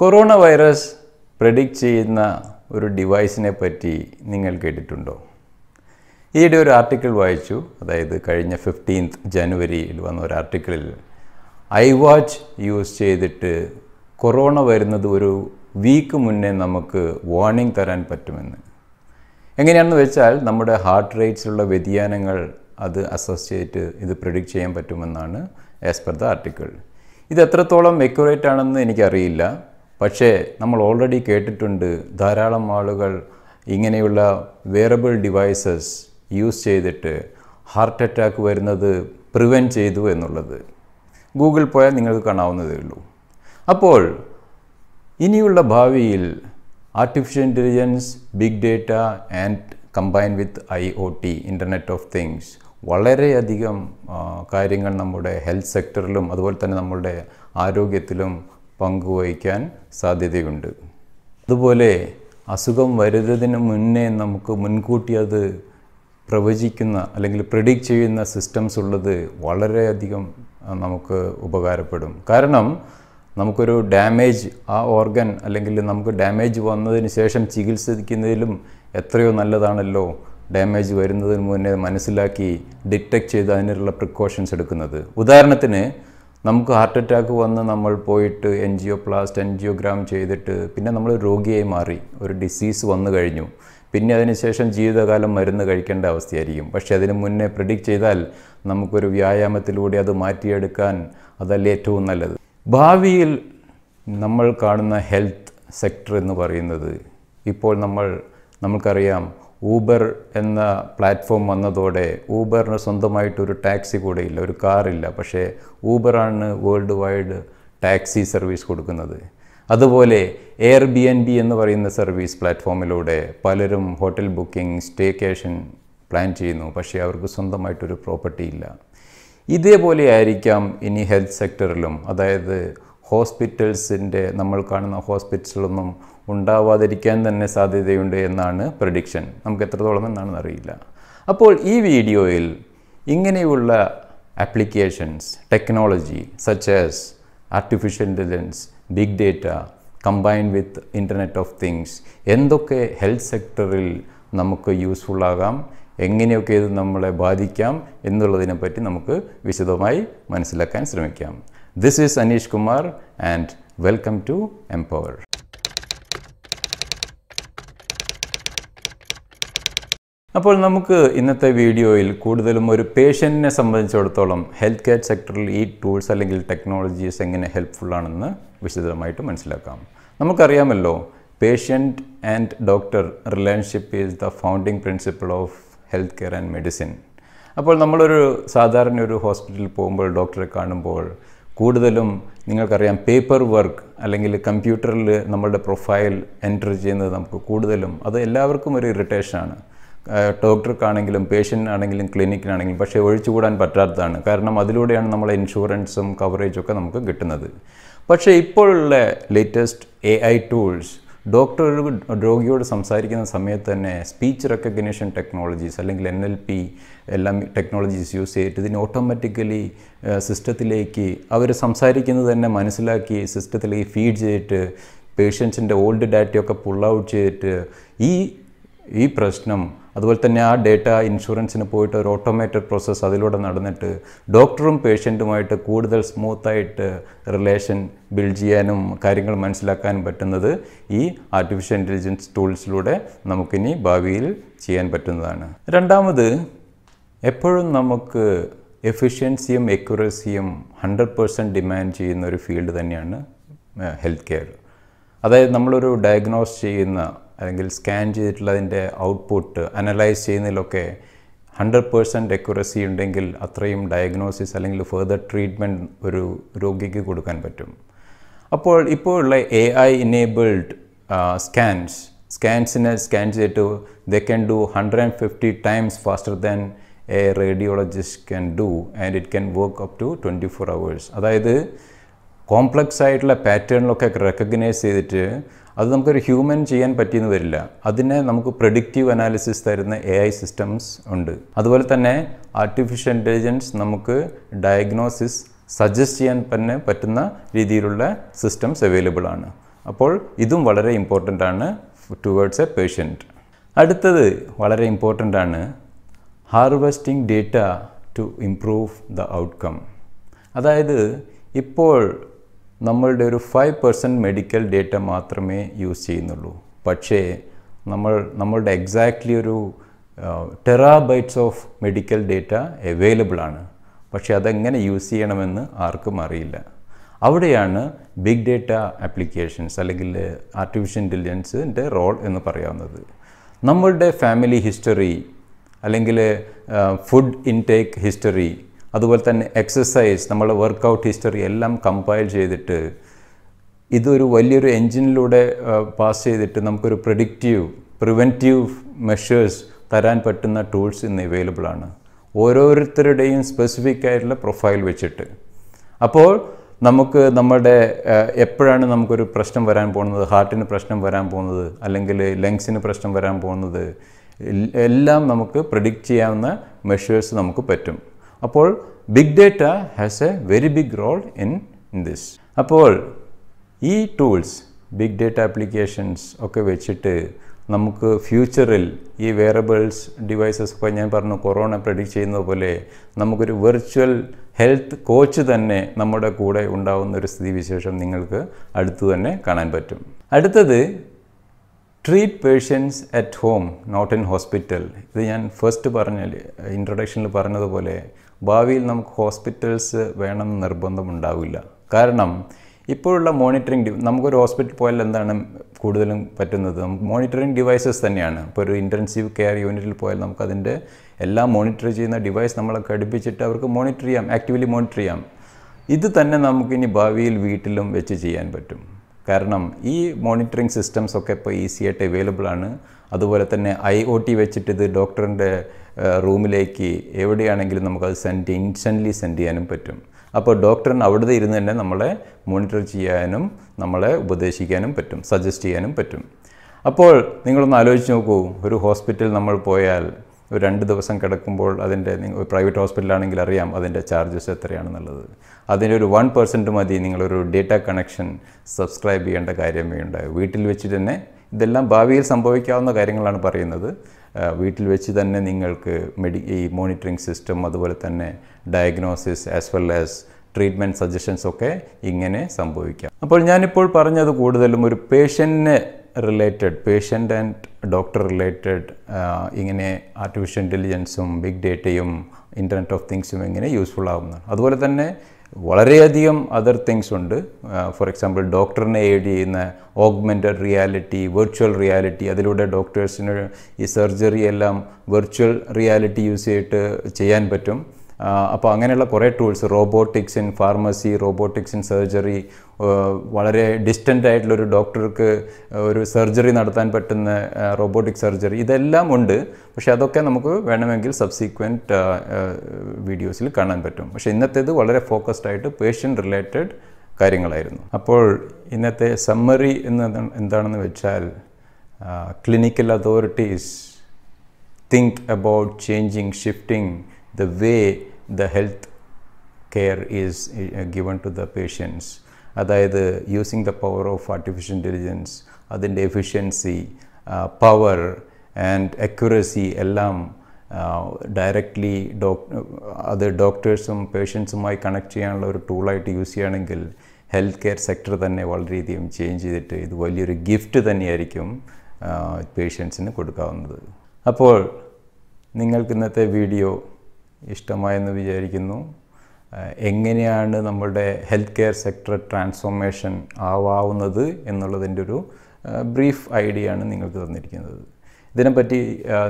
corona virus predict ചെയ്യുന്ന ഒരു ഡിവൈസിനെ പറ്റി നിങ്ങൾ കേട്ടിട്ടുണ്ടോ ഈയിടെ ഒരു ആർട്ടിക്കിൾ വായിച്ചു അതായത് കഴിഞ്ഞ ഫിഫ്റ്റീൻത്ത് ജനുവരിയിൽ വന്ന ഒരു ആർട്ടിക്കിളിൽ ഐ വാച്ച് യൂസ് ചെയ്തിട്ട് കൊറോണ വരുന്നത് ഒരു വീക്ക് മുന്നേ നമുക്ക് വാർണിംഗ് തരാൻ പറ്റുമെന്ന് എങ്ങനെയാണെന്ന് വെച്ചാൽ നമ്മുടെ ഹാർട്ട് റേറ്റ്സിലുള്ള വ്യതിയാനങ്ങൾ അത് അസസ് ചെയ്തിട്ട് ഇത് പ്രിഡിക്റ്റ് ചെയ്യാൻ പറ്റുമെന്നാണ് ആസ് പെർ ദ ആർട്ടിക്കിൾ ഇത് എത്രത്തോളം എക്യുറേറ്റ് ആണെന്ന് എനിക്കറിയില്ല പക്ഷേ നമ്മൾ ഓൾറെഡി കേട്ടിട്ടുണ്ട് ധാരാളം ആളുകൾ ഇങ്ങനെയുള്ള വേറബിൾ ഡിവൈസസ് യൂസ് ചെയ്തിട്ട് ഹാർട്ട് അറ്റാക്ക് വരുന്നത് പ്രിവെൻറ്റ് ചെയ്തു എന്നുള്ളത് ഗൂഗിൾ പോയാൽ നിങ്ങൾക്ക് കാണാവുന്നതേ ഉള്ളൂ അപ്പോൾ ഇനിയുള്ള ഭാവിയിൽ artificial intelligence big data and combine with I O T internet of things വളരെയധികം കാര്യങ്ങൾ നമ്മുടെ ഹെൽത്ത് സെക്ടറിലും അതുപോലെ തന്നെ നമ്മുടെ ആരോഗ്യത്തിലും പങ്കുവഹിക്കാൻ സാധ്യതയുണ്ട് അതുപോലെ അസുഖം വരുന്നതിന് മുന്നേ നമുക്ക് മുൻകൂട്ടി അത് പ്രവചിക്കുന്ന അല്ലെങ്കിൽ പ്രിഡിക്റ്റ് ചെയ്യുന്ന സിസ്റ്റംസ് ഉള്ളത് വളരെയധികം നമുക്ക് ഉപകാരപ്പെടും കാരണം നമുക്കൊരു ഡാമേജ് ആ ഓർഗൻ അല്ലെങ്കിൽ നമുക്ക് ഡാമേജ് വന്നതിന് ശേഷം ചികിത്സിക്കുന്നതിലും എത്രയോ നല്ലതാണല്ലോ ഡാമേജ് വരുന്നതിന് മുന്നേ മനസ്സിലാക്കി ഡിറ്റക്റ്റ് ചെയ്ത് അതിനുള്ള പ്രിക്കോഷൻസ് എടുക്കുന്നത് ഉദാഹരണത്തിന് നമുക്ക് ഹാർട്ട് അറ്റാക്ക് വന്ന് നമ്മൾ പോയിട്ട് എൻ ഒ പ്ലാസ്റ്റ് ഗ്രാം ചെയ്തിട്ട് പിന്നെ നമ്മൾ രോഗിയായി മാറി ഒരു ഡിസീസ് വന്നു കഴിഞ്ഞു പിന്നെ അതിനുശേഷം ജീവിതകാലം മരുന്ന് കഴിക്കേണ്ട അവസ്ഥയായിരിക്കും പക്ഷേ അതിന് മുന്നേ പ്രിഡിക്ട് ചെയ്താൽ നമുക്കൊരു വ്യായാമത്തിലൂടെ അത് മാറ്റിയെടുക്കാൻ അതല്ല ഏറ്റവും നല്ലത് ഭാവിയിൽ നമ്മൾ കാണുന്ന ഹെൽത്ത് സെക്ടർ എന്ന് പറയുന്നത് ഇപ്പോൾ നമ്മൾ നമുക്കറിയാം ഊബർ എന്ന പ്ലാറ്റ്ഫോം വന്നതോടെ ഊബറിന് ഒരു ടാക്സി കൂടെ ഇല്ല ഒരു കാറില്ല പക്ഷേ ഊബറാണ് വേൾഡ് വൈഡ് ടാക്സി സർവീസ് കൊടുക്കുന്നത് അതുപോലെ എയർ ബി എൻ ബി എന്ന് പറയുന്ന സർവീസ് പ്ലാറ്റ്ഫോമിലൂടെ പലരും ഹോട്ടൽ ബുക്കിംഗ് സ്റ്റേക്കേഷൻ പ്ലാൻ ചെയ്യുന്നു പക്ഷേ അവർക്ക് സ്വന്തമായിട്ടൊരു പ്രോപ്പർട്ടി ഇല്ല ഇതേപോലെ ആയിരിക്കാം ഇനി ഹെൽത്ത് സെക്ടറിലും അതായത് ഹോസ്പിറ്റൽസിൻ്റെ നമ്മൾ കാണുന്ന ഹോസ്പിറ്റൽസിലൊന്നും ഉണ്ടാവാതിരിക്കാൻ തന്നെ സാധ്യതയുണ്ട് എന്നാണ് പ്രഡിക്ഷൻ നമുക്ക് എത്രത്തോളം എന്നാണെന്ന് അറിയില്ല അപ്പോൾ ഈ വീഡിയോയിൽ ഇങ്ങനെയുള്ള applications technology such as artificial intelligence big data combine with internet of things എന്തൊക്കെ ഹെൽത്ത് സെക്ടറിൽ നമുക്ക് യൂസ്ഫുള്ളാകാം എങ്ങനെയൊക്കെ ഇത് നമ്മളെ ബാധിക്കാം എന്നുള്ളതിനെ പറ്റി നമുക്ക് വിശദമായി മനസ്സിലാക്കാൻ ശ്രമിക്കാം this is Anish Kumar and welcome to Empower അപ്പോൾ നമുക്ക് ഇന്നത്തെ വീഡിയോയിൽ കൂടുതലും ഒരു പേഷ്യൻറ്റിനെ സംബന്ധിച്ചിടത്തോളം ഹെൽത്ത് കെയർ സെക്ടറിൽ ഈ ടൂൾസ് അല്ലെങ്കിൽ ടെക്നോളജീസ് എങ്ങനെ ഹെൽപ്ഫുള്ളാണെന്ന് വിശദമായിട്ട് മനസ്സിലാക്കാം നമുക്കറിയാമല്ലോ patient and doctor relationship is the founding principle of health care and medicine അപ്പോൾ നമ്മളൊരു സാധാരണ ഒരു ഹോസ്പിറ്റലിൽ പോകുമ്പോൾ ഡോക്ടറെ കാണുമ്പോൾ കൂടുതലും നിങ്ങൾക്കറിയാം പേപ്പർ വർക്ക് അല്ലെങ്കിൽ കമ്പ്യൂട്ടറിൽ നമ്മളുടെ പ്രൊഫൈൽ എൻറ്റർ ചെയ്യുന്നത് നമുക്ക് കൂടുതലും അത് എല്ലാവർക്കും ഒരു ഇറിറ്റേഷനാണ് ഡോക്ടർക്കാണെങ്കിലും പേഷ്യൻ്റിനാണെങ്കിലും ക്ലിനിക്കിനാണെങ്കിലും പക്ഷേ ഒഴിച്ചുകൂടാൻ പറ്റാത്തതാണ് കാരണം അതിലൂടെയാണ് നമ്മളെ ഇൻഷുറൻസും കവറേജും ഒക്കെ നമുക്ക് കിട്ടുന്നത് പക്ഷേ ഇപ്പോഴുള്ള latest A I tools doctor രോഗിയോട് സംസാരിക്കുന്ന സമയത്ത് തന്നെ സ്പീച്ച് റെക്കഗ്നേഷൻ ടെക്നോളജീസ് അല്ലെങ്കിൽ എൻ എൽ പി എല്ലാം ടെക്നോളജീസ് യൂസ് ചെയ്തിട്ട് ഇതിന് ഓട്ടോമാറ്റിക്കലി സിസ്റ്റത്തിലേക്ക് അവർ സംസാരിക്കുന്നത് തന്നെ മനസ്സിലാക്കി സിസ്റ്റത്തിലേക്ക് ഫീഡ് ചെയ്തിട്ട് പേഷ്യൻസിൻ്റെ ഓൾഡ് ഡാറ്റയൊക്കെ പുൾ ഔട്ട് ചെയ്തിട്ട് ഈ ഈ പ്രശ്നം അതുപോലെ തന്നെ ആ ഡേറ്റ ഇൻഷുറൻസിന് പോയിട്ട് ഒരു ഓട്ടോമേറ്റഡ് പ്രോസസ്സ് അതിലൂടെ നടന്നിട്ട് ഡോക്ടറും പേഷ്യൻറ്റുമായിട്ട് കൂടുതൽ സ്മൂത്തായിട്ട് റിലേഷൻ ബിൽഡ് ചെയ്യാനും കാര്യങ്ങൾ മനസ്സിലാക്കാനും പറ്റുന്നത് ഈ ആർട്ടിഫിഷ്യൽ ഇൻ്റലിജൻസ് ടൂൾസിലൂടെ നമുക്കിനി ഭാവിയിൽ ചെയ്യാൻ പറ്റുന്നതാണ് രണ്ടാമത് എപ്പോഴും നമുക്ക് എഫിഷ്യൻസിയും എക്യുറസിയും ഹൺഡ്രഡ് പെർസെൻറ്റ് ഡിമാൻഡ് ചെയ്യുന്ന ഒരു ഫീൽഡ് തന്നെയാണ് ഹെൽത്ത് കെയർ അതായത് നമ്മളൊരു ഡയഗ്നോസ് ചെയ്യുന്ന അല്ലെങ്കിൽ സ്കാൻ ചെയ്തിട്ടുള്ളതിൻ്റെ ഔട്ട്പുട്ട് അനലൈസ് ചെയ്യുന്നതിലൊക്കെ ഹൺഡ്രഡ് പേഴ്സൻറ്റ് അക്യുറസി ഉണ്ടെങ്കിൽ അത്രയും ഡയഗ്നോസിസ് അല്ലെങ്കിൽ ഫെർദർ ട്രീറ്റ്മെൻറ്റ് ഒരു രോഗിക്ക് കൊടുക്കാൻ പറ്റും അപ്പോൾ ഇപ്പോൾ ഉള്ള എ ഐ ഇനേബിൾഡ് സ്കാൻസ് സ്കാൻസിനെ സ്കാൻ ചെയ്തിട്ട് they can do hundred and fifty times faster than a radiologist can do and it can work up to twenty four hours അതായത് കോംപ്ലക്സ് ആയിട്ടുള്ള പാറ്റേണിലൊക്കെ റെക്കഗ്നൈസ് ചെയ്തിട്ട് അത് നമുക്കൊരു ഹ്യൂമൻ ചെയ്യാൻ പറ്റിയെന്ന് വരില്ല അതിനെ നമുക്ക് പ്രഡിക്റ്റീവ് അനാലിസിസ് തരുന്ന എ ഐ സിസ്റ്റംസ് ഉണ്ട് അതുപോലെ തന്നെ ആർട്ടിഫിഷ്യൽ ഇൻ്റലിജൻസ് നമുക്ക് ഡയഗ്നോസിസ് സജസ്റ്റ് ചെയ്യാൻ തന്നെ പറ്റുന്ന രീതിയിലുള്ള സിസ്റ്റംസ് അവൈലബിൾ ആണ് അപ്പോൾ ഇതും വളരെ ഇമ്പോർട്ടൻ്റ് ആണ് ടുവേർഡ്സ് എ പേഷ്യൻറ്റ് അടുത്തത് വളരെ ഇമ്പോർട്ടൻ്റ് ആണ് harvesting data to improve the outcome അതായത് ഇപ്പോൾ നമ്മളുടെ ഒരു ഫൈവ് പെർസെൻറ്റ് മെഡിക്കൽ ഡേറ്റ മാത്രമേ യൂസ് ചെയ്യുന്നുള്ളൂ പക്ഷേ നമ്മൾ നമ്മളുടെ എക്സാക്ട്ലി ഒരു terabytes of medical data available ആണ് പക്ഷേ അതെങ്ങനെ യൂസ് ചെയ്യണമെന്ന് ആർക്കും അറിയില്ല അവിടെയാണ് ബിഗ് ഡേറ്റ ആപ്ലിക്കേഷൻസ് അല്ലെങ്കിൽ ആർട്ടിഫിഷ്യൽ ഇൻ്റലിജൻസിൻ്റെ റോൾ എന്ന് പറയാവുന്നത് നമ്മളുടെ ഫാമിലി ഹിസ്റ്ററി അല്ലെങ്കിൽ ഫുഡ് ഇൻടേക്ക് ഹിസ്റ്ററി അതുപോലെ തന്നെ എക്സസൈസ് നമ്മുടെ വർക്കൗട്ട് ഹിസ്റ്ററി എല്ലാം കമ്പയൽ ചെയ്തിട്ട് ഇതൊരു വലിയൊരു എൻജിനിലൂടെ പാസ് ചെയ്തിട്ട് നമുക്കൊരു പ്രഡിക്റ്റീവ് പ്രിവെൻറ്റീവ് മെഷേഴ്സ് തരാൻ പറ്റുന്ന ടൂൾസ് ഇന്ന് അവൈലബിൾ ആണ് ഓരോരുത്തരുടെയും സ്പെസിഫിക് ആയിട്ടുള്ള പ്രൊഫൈൽ വെച്ചിട്ട് അപ്പോൾ നമുക്ക് നമ്മുടെ എപ്പോഴാണ് നമുക്കൊരു പ്രശ്നം വരാൻ പോകുന്നത് ഹാർട്ടിന് പ്രശ്നം വരാൻ പോകുന്നത് അല്ലെങ്കിൽ ലങ്സിന് പ്രശ്നം വരാൻ പോകുന്നത് എല്ലാം നമുക്ക് പ്രഡിക്റ്റ് ചെയ്യാവുന്ന മെഷേഴ്സ് നമുക്ക് പറ്റും അപ്പോൾ big data has a very big role in in this അപ്പോൾ ഈ ടൂൾസ് ബിഗ് ഡേറ്റ ആപ്ലിക്കേഷൻസ് ഒക്കെ വെച്ചിട്ട് നമുക്ക് ഫ്യൂച്ചറിൽ ഈ വേറബിൾസ് ഡിവൈസസ് ഇപ്പോൾ ഞാൻ പറഞ്ഞു കൊറോണ പ്രഡിക്റ്റ് ചെയ്യുന്നത് പോലെ നമുക്കൊരു വെർച്വൽ ഹെൽത്ത് കോച്ച് തന്നെ നമ്മുടെ കൂടെ ഉണ്ടാവുന്ന ഒരു വിശേഷം നിങ്ങൾക്ക് അടുത്തു തന്നെ കാണാൻ പറ്റും അടുത്തത് treat patients at home not in hospital ഇത് ഞാൻ ഫസ്റ്റ് പറഞ്ഞ ഇൻട്രൊഡക്ഷനിൽ പറഞ്ഞതുപോലെ ഭാവിയിൽ നമുക്ക് ഹോസ്പിറ്റൽസ് വേണമെന്ന് നിർബന്ധമുണ്ടാവില്ല കാരണം ഇപ്പോഴുള്ള മോണിറ്ററിങ് നമുക്കൊരു ഹോസ്പിറ്റൽ പോയാൽ എന്താണ് കൂടുതലും പറ്റുന്നത് മോണിറ്ററിങ് ഡിവൈസസ് തന്നെയാണ് ഇപ്പോൾ ഒരു ഇൻറ്റൻസീവ് കെയർ യൂണിറ്റിൽ പോയാൽ നമുക്കതിൻ്റെ എല്ലാം മോണിറ്റർ ചെയ്യുന്ന ഡിവൈസ് നമ്മളെ ഘടിപ്പിച്ചിട്ട് അവർക്ക് മോണിറ്റർ ചെയ്യാം ആക്റ്റീവ്ലി മോണിറ്റർ ചെയ്യാം ഇത് തന്നെ നമുക്കിനി ഭാവിയിൽ വീട്ടിലും വെച്ച് ചെയ്യാൻ പറ്റും കാരണം ഈ മോണിറ്ററിങ് സിസ്റ്റംസ് ഒക്കെ ഇപ്പോൾ ഈസിയായിട്ട് അവൈലബിൾ ആണ് അതുപോലെ തന്നെ ഐ ഒ ടി വെച്ചിട്ട് ഇത് ഡോക്ടറിൻ്റെ റൂമിലേക്ക് എവിടെയാണെങ്കിലും നമുക്കത് സെൻഡ് ഇൻസ്റ്റൻ്റ്ലി സെൻഡ് ചെയ്യാനും പറ്റും അപ്പോൾ ഡോക്ടറിന് അവിടുത്തെ ഇരുന്ന് തന്നെ നമ്മളെ മോണിറ്റർ ചെയ്യാനും നമ്മളെ ഉപദേശിക്കാനും പറ്റും സജസ്റ്റ് ചെയ്യാനും പറ്റും അപ്പോൾ നിങ്ങളൊന്ന് ആലോചിച്ച് നോക്കൂ ഒരു ഹോസ്പിറ്റൽ നമ്മൾ പോയാൽ ഒരു രണ്ട് ദിവസം കിടക്കുമ്പോൾ അതിൻ്റെ പ്രൈവറ്റ് ഹോസ്പിറ്റലാണെങ്കിൽ അറിയാം അതിൻ്റെ ചാർജസ് എത്രയാണെന്നുള്ളത് അതിൻ്റെ ഒരു വൺ പെർസെൻറ്റ് മതി നിങ്ങളൊരു ഡേറ്റ കണക്ഷൻ സബ്സ്ക്രൈബ് ചെയ്യേണ്ട കാര്യമേ ഉണ്ടായി വീട്ടിൽ വെച്ച് തന്നെ ഇതെല്ലാം ഭാവിയിൽ സംഭവിക്കാവുന്ന കാര്യങ്ങളാണ് പറയുന്നത് വീട്ടിൽ വെച്ച് തന്നെ നിങ്ങൾക്ക് മെഡി ഈ മോണിറ്ററിംഗ് സിസ്റ്റം അതുപോലെ തന്നെ diagnosis as well as treatment suggestions ഒക്കെ ഇങ്ങനെ സംഭവിക്കാം അപ്പോൾ ഞാനിപ്പോൾ പറഞ്ഞത് കൂടുതലും ഒരു പേഷ്യൻറ്റിന് related patient and doctor related ഇങ്ങനെ ആർട്ടിഫിഷ്യൽ ഇൻ്റലിജൻസും ബിഗ് ഡേറ്റയും ഇൻ്റർനെറ്റ് ഓഫ് തിങ്സും എങ്ങനെ യൂസ്ഫുൾ ആകുന്നതാണ് അതുപോലെ തന്നെ വളരെയധികം അതർ തിങ്സ് ഉണ്ട് ഫോർ എക്സാമ്പിൾ ഡോക്ടറിനെ എയ്ഡ് ചെയ്യുന്ന ഓഗ്മെൻറ്റഡ് റിയാലിറ്റി വെർച്വൽ റിയാലിറ്റി അതിലൂടെ ഡോക്ടേഴ്സിന് ഈ സർജറി എല്ലാം വെർച്വൽ റിയാലിറ്റി യൂസ് ചെയ്തിട്ട് ചെയ്യാൻ പറ്റും അപ്പോൾ അങ്ങനെയുള്ള കുറേ tools robotics in pharmacy robotics in surgery വളരെ ഡിസ്റ്റൻ്റ് ആയിട്ടുള്ളൊരു ഡോക്ടർക്ക് ഒരു സർജറി നടത്താൻ പറ്റുന്ന റോബോട്ടിക് സർജറി ഇതെല്ലാം ഉണ്ട് പക്ഷേ അതൊക്കെ നമുക്ക് വേണമെങ്കിൽ സബ്സീക്വൻറ്റ് വീഡിയോസിൽ കാണാൻ പറ്റും പക്ഷേ ഇന്നത്തേത് വളരെ ഫോക്കസ്ഡ് ആയിട്ട് പേഷ്യൻ്റ് റിലേറ്റഡ് കാര്യങ്ങളായിരുന്നു അപ്പോൾ ഇന്നത്തെ സമ്മറി എന്ന് എന്താണെന്ന് വെച്ചാൽ clinical authorities think about changing shifting the way the health care is uh, given to the patients അതായത് using the power of artificial intelligence അതിൻ്റെ എഫിഷ്യൻസി പവർ ആൻഡ് അക്യുറസി എല്ലാം ഡയറക്റ്റ്ലി uh, ഡോക് uh, അത് ഡോക്ടേഴ്സും പേഷ്യൻസുമായി connect ചെയ്യാനുള്ള ഒരു ടൂളായിട്ട് use ചെയ്യുകയാണെങ്കിൽ ഹെൽത്ത് കെയർ സെക്ടർ തന്നെ വളരെയധികം ചേഞ്ച് ചെയ്തിട്ട് ഇത് വലിയൊരു ഗിഫ്റ്റ് തന്നെയായിരിക്കും പേഷ്യൻസിന് കൊടുക്കാവുന്നത് അപ്പോൾ നിങ്ങൾക്ക് ഇന്നത്തെ വീഡിയോ ഇഷ്ടമായെന്ന് വിചാരിക്കുന്നു എങ്ങനെയാണ് നമ്മുടെ ഹെൽത്ത് കെയർ സെക്ടർ ട്രാൻസ്ഫോർമേഷൻ ആവാവുന്നത് എന്നുള്ളതിൻ്റെ ഒരു ബ്രീഫ് ഐഡിയ ആണ് നിങ്ങൾക്ക് തന്നിരിക്കുന്നത് ഇതിനെപ്പറ്റി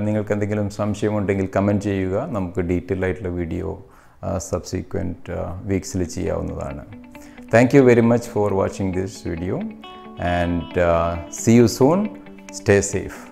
നിങ്ങൾക്ക് എന്തെങ്കിലും സംശയമുണ്ടെങ്കിൽ കമൻറ്റ് ചെയ്യുക നമുക്ക് ഡീറ്റെയിൽ ആയിട്ടുള്ള വീഡിയോ സബ്സീക്വൻറ്റ് വീക്സിൽ ചെയ്യാവുന്നതാണ് thank you very much for watching this video and see you soon stay safe